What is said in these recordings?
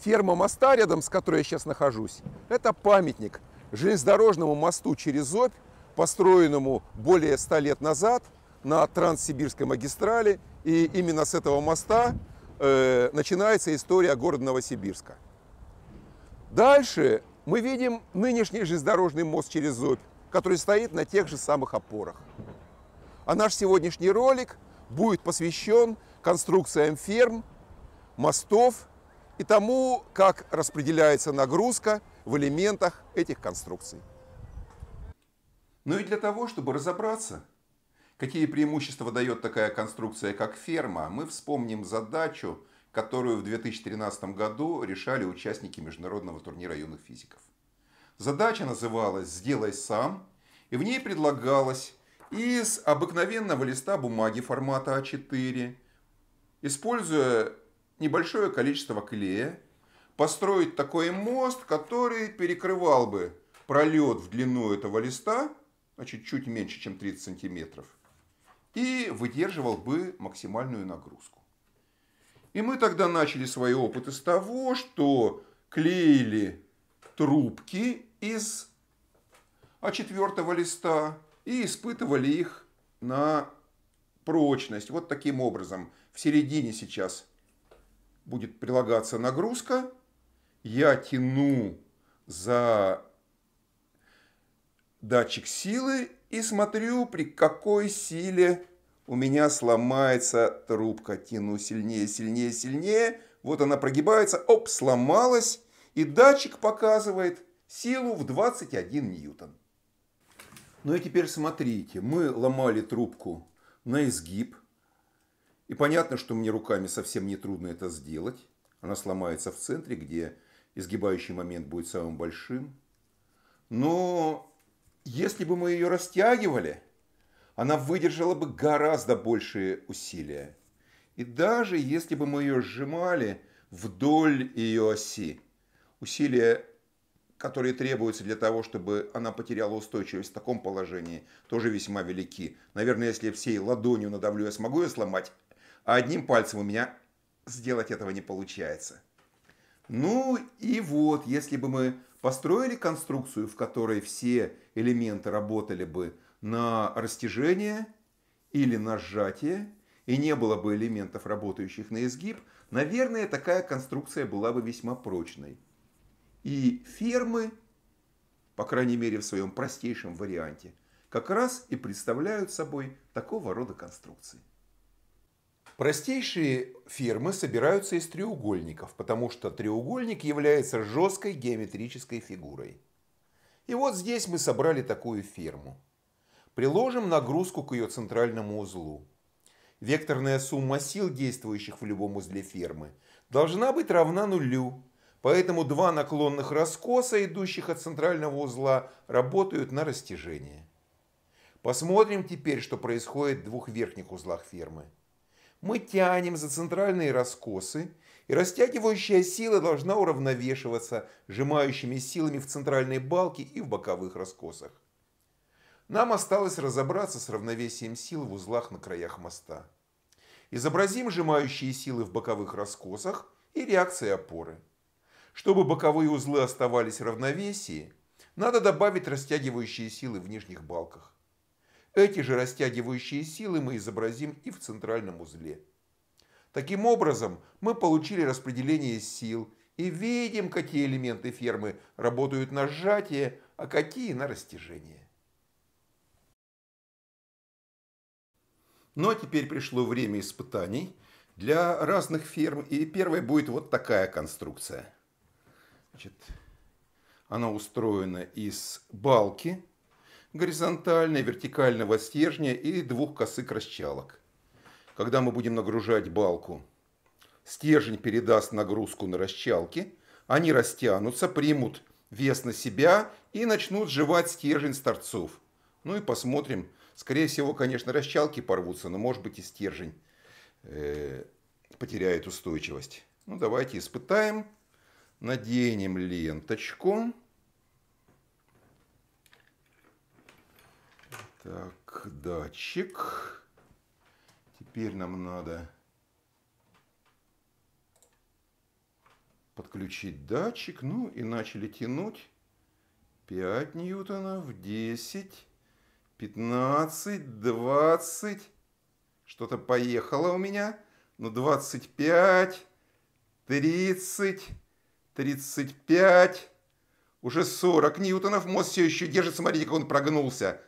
Ферма моста, рядом с которой я сейчас нахожусь, это памятник железнодорожному мосту через Обь, построенному более ста лет назад на Транссибирской магистрали. И именно с этого моста э, начинается история города Новосибирска. Дальше мы видим нынешний железнодорожный мост через Обь, который стоит на тех же самых опорах. А наш сегодняшний ролик будет посвящен конструкциям ферм, мостов и тому, как распределяется нагрузка в элементах этих конструкций. Ну и для того, чтобы разобраться, какие преимущества дает такая конструкция, как ферма, мы вспомним задачу, которую в 2013 году решали участники международного турнира юных физиков. Задача называлась «Сделай сам», и в ней предлагалось из обыкновенного листа бумаги формата А4, используя небольшое количество клея, построить такой мост, который перекрывал бы пролет в длину этого листа, значит, чуть меньше, чем 30 сантиметров, и выдерживал бы максимальную нагрузку. И мы тогда начали свои опыты с того, что клеили трубки из а четвертого листа и испытывали их на прочность. Вот таким образом. В середине сейчас будет прилагаться нагрузка. Я тяну за датчик силы и смотрю, при какой силе у меня сломается трубка. Тяну сильнее, сильнее, сильнее. Вот она прогибается, оп, сломалась. И датчик показывает силу в 21 ньютон. Ну и теперь смотрите, мы ломали трубку на изгиб, и понятно, что мне руками совсем не трудно это сделать. Она сломается в центре, где изгибающий момент будет самым большим. Но если бы мы ее растягивали, она выдержала бы гораздо большие усилия. И даже если бы мы ее сжимали вдоль ее оси, усилия, которые требуются для того, чтобы она потеряла устойчивость в таком положении, тоже весьма велики. Наверное, если я всей ладонью надавлю, я смогу ее сломать, а одним пальцем у меня сделать этого не получается. Ну и вот, если бы мы построили конструкцию, в которой все элементы работали бы на растяжение или на сжатие, и не было бы элементов, работающих на изгиб, наверное, такая конструкция была бы весьма прочной. И фермы, по крайней мере в своем простейшем варианте, как раз и представляют собой такого рода конструкции. Простейшие фирмы собираются из треугольников, потому что треугольник является жесткой геометрической фигурой. И вот здесь мы собрали такую фирму. Приложим нагрузку к ее центральному узлу. Векторная сумма сил, действующих в любом узле фирмы, должна быть равна нулю, поэтому два наклонных раскоса, идущих от центрального узла, работают на растяжение. Посмотрим теперь, что происходит в двух верхних узлах фирмы. Мы тянем за центральные раскосы, и растягивающая сила должна уравновешиваться сжимающими силами в центральной балке и в боковых раскосах. Нам осталось разобраться с равновесием сил в узлах на краях моста. Изобразим сжимающие силы в боковых раскосах и реакции опоры. Чтобы боковые узлы оставались в равновесии, надо добавить растягивающие силы в нижних балках. Эти же растягивающие силы мы изобразим и в центральном узле. Таким образом, мы получили распределение сил и видим, какие элементы фермы работают на сжатие, а какие на растяжение. Ну а теперь пришло время испытаний для разных ферм. И первая будет вот такая конструкция. Значит, она устроена из балки горизонтально вертикального стержня и двух косых расчалок. Когда мы будем нагружать балку, стержень передаст нагрузку на расчалки, они растянутся, примут вес на себя и начнут жевать стержень с торцов. Ну и посмотрим. Скорее всего, конечно, расчалки порвутся, но может быть и стержень э, потеряет устойчивость. Ну давайте испытаем. Наденем ленточку. Так, датчик. Теперь нам надо подключить датчик. Ну и начали тянуть 5 ньютонов, 10, 15, 20. Что-то поехало у меня. Ну 25, 30, 35. Уже 40 ньютонов. Мост все еще держит. Смотрите, как он прогнулся.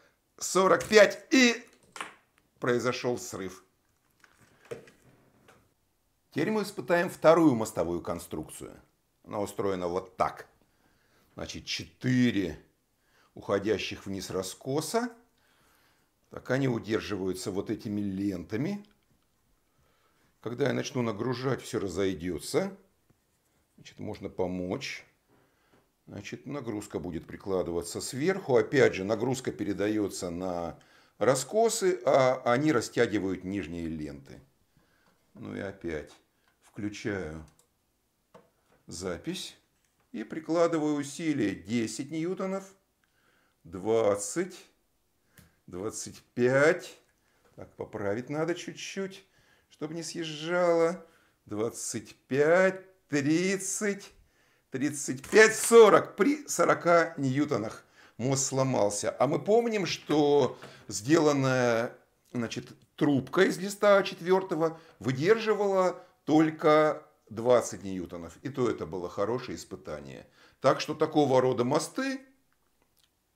45 и произошел срыв. Теперь мы испытаем вторую мостовую конструкцию. Она устроена вот так. Значит, 4 уходящих вниз раскоса. Так они удерживаются вот этими лентами. Когда я начну нагружать, все разойдется. Значит, можно помочь. Значит, нагрузка будет прикладываться сверху. Опять же, нагрузка передается на раскосы, а они растягивают нижние ленты. Ну и опять включаю запись и прикладываю усилие 10 ньютонов, 20, 25, так поправить надо чуть-чуть, чтобы не съезжало, 25, 30, 35-40 при 40 ньютонах мост сломался. А мы помним, что сделанная значит, трубка из листа четвертого выдерживала только 20 ньютонов. И то это было хорошее испытание. Так что такого рода мосты,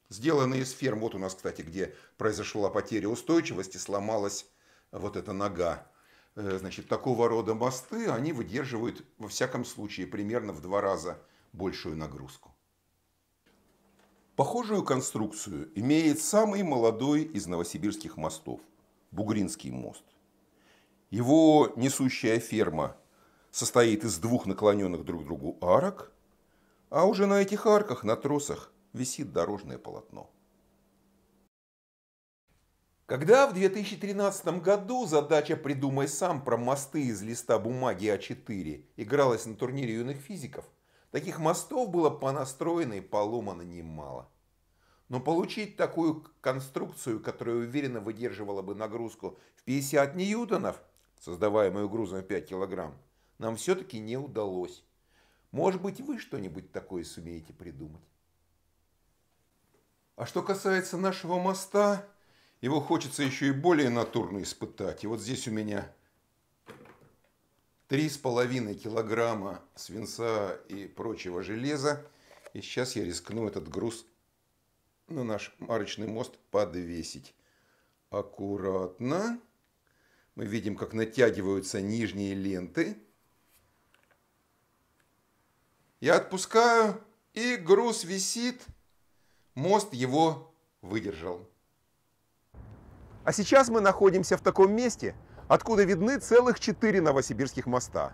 сделанные из ферм, вот у нас, кстати, где произошла потеря устойчивости, сломалась вот эта нога Э, значит, такого рода мосты, они выдерживают, во всяком случае, примерно в два раза большую нагрузку. Похожую конструкцию имеет самый молодой из новосибирских мостов – Бугринский мост. Его несущая ферма состоит из двух наклоненных друг к другу арок, а уже на этих арках, на тросах, висит дорожное полотно – когда в 2013 году задача «Придумай сам» про мосты из листа бумаги А4 игралась на турнире юных физиков, таких мостов было понастроено и поломано немало. Но получить такую конструкцию, которая уверенно выдерживала бы нагрузку в 50 ньютонов, создаваемую грузом в 5 килограмм, нам все-таки не удалось. Может быть, вы что-нибудь такое сумеете придумать. А что касается нашего моста, его хочется еще и более натурно испытать. И вот здесь у меня три с половиной килограмма свинца и прочего железа. И сейчас я рискну этот груз на наш марочный мост подвесить. Аккуратно. Мы видим, как натягиваются нижние ленты. Я отпускаю, и груз висит. Мост его выдержал. А сейчас мы находимся в таком месте, откуда видны целых четыре новосибирских моста.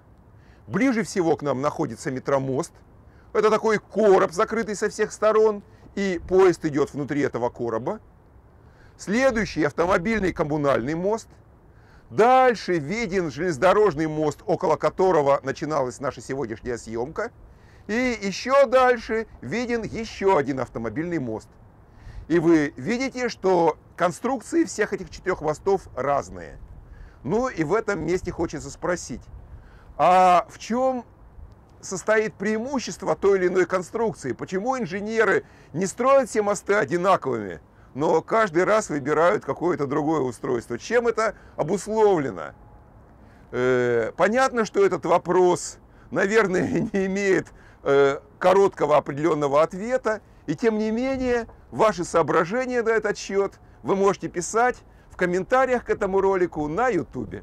Ближе всего к нам находится метромост. Это такой короб, закрытый со всех сторон, и поезд идет внутри этого короба. Следующий автомобильный коммунальный мост. Дальше виден железнодорожный мост, около которого начиналась наша сегодняшняя съемка. И еще дальше виден еще один автомобильный мост – и вы видите, что конструкции всех этих четырех мостов разные. Ну и в этом месте хочется спросить, а в чем состоит преимущество той или иной конструкции? Почему инженеры не строят все мосты одинаковыми, но каждый раз выбирают какое-то другое устройство? Чем это обусловлено? Э, понятно, что этот вопрос, наверное, не имеет э, короткого определенного ответа, и тем не менее, ваши соображения на этот счет вы можете писать в комментариях к этому ролику на YouTube.